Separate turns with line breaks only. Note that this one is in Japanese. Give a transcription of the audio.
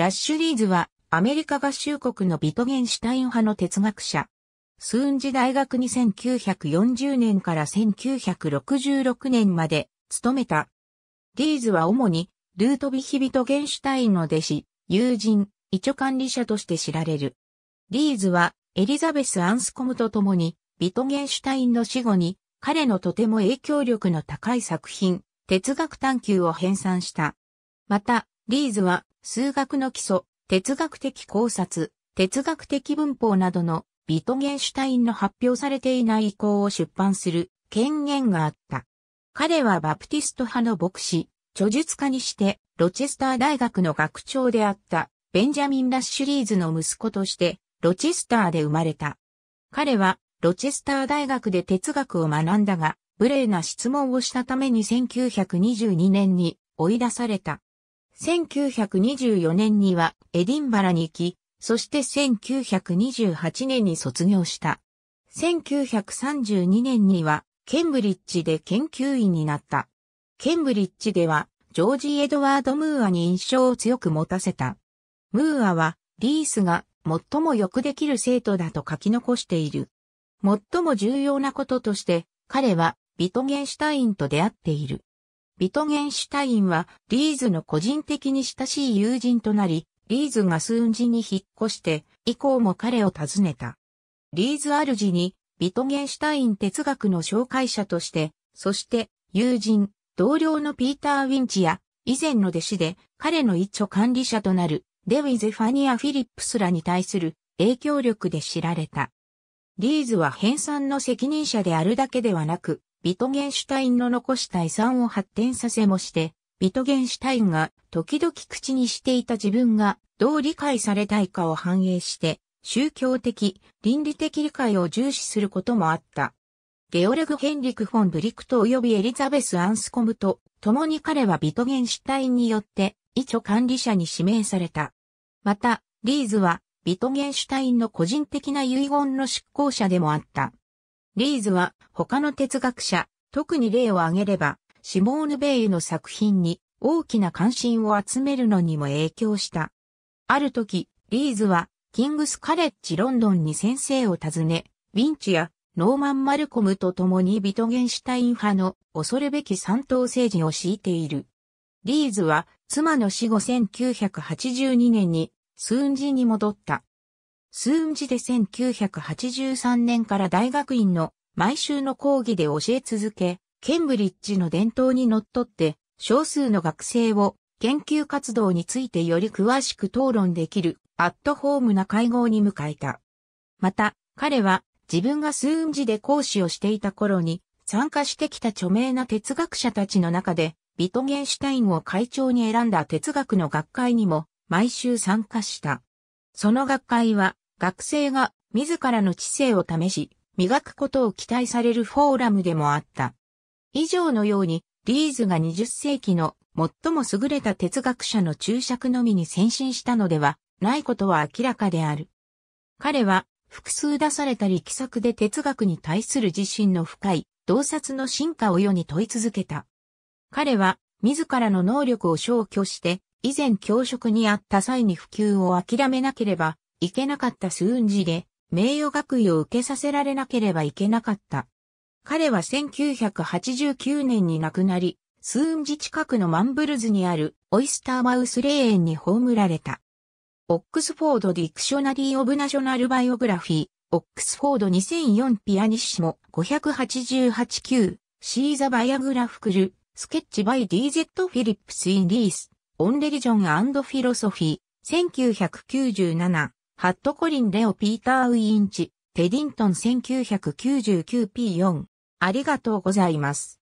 ラッシュリーズはアメリカ合衆国のビトゲンシュタイン派の哲学者。スーンジ大学に1940年から1966年まで勤めた。リーズは主にルートビヒビトゲンシュタインの弟子、友人、一著管理者として知られる。リーズはエリザベス・アンスコムと共にビトゲンシュタインの死後に彼のとても影響力の高い作品、哲学探求を編纂した。また、リーズは数学の基礎、哲学的考察、哲学的文法などのビトゲンシュタインの発表されていない意向を出版する権限があった。彼はバプティスト派の牧師、著述家にして、ロチェスター大学の学長であったベンジャミン・ラッシュリーズの息子として、ロチェスターで生まれた。彼は、ロチェスター大学で哲学を学んだが、無礼な質問をしたために1922年に追い出された。1924年にはエディンバラに行き、そして1928年に卒業した。1932年にはケンブリッジで研究員になった。ケンブリッジではジョージ・エドワード・ムーアに印象を強く持たせた。ムーアはリースが最もよくできる生徒だと書き残している。最も重要なこととして彼はビトゲンシュタインと出会っている。ビトゲンシュタインはリーズの個人的に親しい友人となり、リーズが数字に引っ越して、以降も彼を訪ねた。リーズ主に、ビトゲンシュタイン哲学の紹介者として、そして友人、同僚のピーター・ウィンチや、以前の弟子で彼の一著管理者となるデウィズ・ファニア・フィリップスらに対する影響力で知られた。リーズは編纂の責任者であるだけではなく、ビトゲンシュタインの残した遺産を発展させもして、ビトゲンシュタインが時々口にしていた自分がどう理解されたいかを反映して、宗教的、倫理的理解を重視することもあった。ゲオレグ・ヘンリク・フォン・ブリクト及びエリザベス・アンスコムと共に彼はビトゲンシュタインによって遺著管理者に指名された。また、リーズはビトゲンシュタインの個人的な遺言の執行者でもあった。リーズは他の哲学者、特に例を挙げれば、シモーヌ・ベイユの作品に大きな関心を集めるのにも影響した。ある時、リーズはキングスカレッジロンドンに先生を訪ね、ウィンチやノーマン・マルコムと共にビトゲンシュタイン派の恐るべき三党政治を敷いている。リーズは妻の死後1982年に数字に戻った。スーンジで1983年から大学院の毎週の講義で教え続け、ケンブリッジの伝統にのっとって、少数の学生を研究活動についてより詳しく討論できるアットホームな会合に迎えた。また、彼は自分がスーンジで講師をしていた頃に参加してきた著名な哲学者たちの中で、ビトゲンシュタインを会長に選んだ哲学の学会にも毎週参加した。その学会は学生が自らの知性を試し、磨くことを期待されるフォーラムでもあった。以上のように、リーズが20世紀の最も優れた哲学者の注釈のみに先進したのではないことは明らかである。彼は複数出された力作で哲学に対する自信の深い洞察の進化を世に問い続けた。彼は自らの能力を消去して以前教職にあった際に普及を諦めなければいけなかったスーンジで、名誉学位を受けさせられなければいけなかった。彼は1989年に亡くなり、スーンジ近くのマンブルズにあるオイスターマウス霊園に葬られた。オックスフォード・ディクショナリー・オブ・ナショナル・バイオグラフィー、オックスフォード2004ピアニッシモ588級、シーザ・バイアグラフクル、スケッチ・バイ・ディゼット・フィリップス・イン・リース、オン・レリジョン・アンド・フィロソフィー、1997ハットコリン・レオ・ピーター・ウィンチ、テディントン 1999P4。ありがとうございます。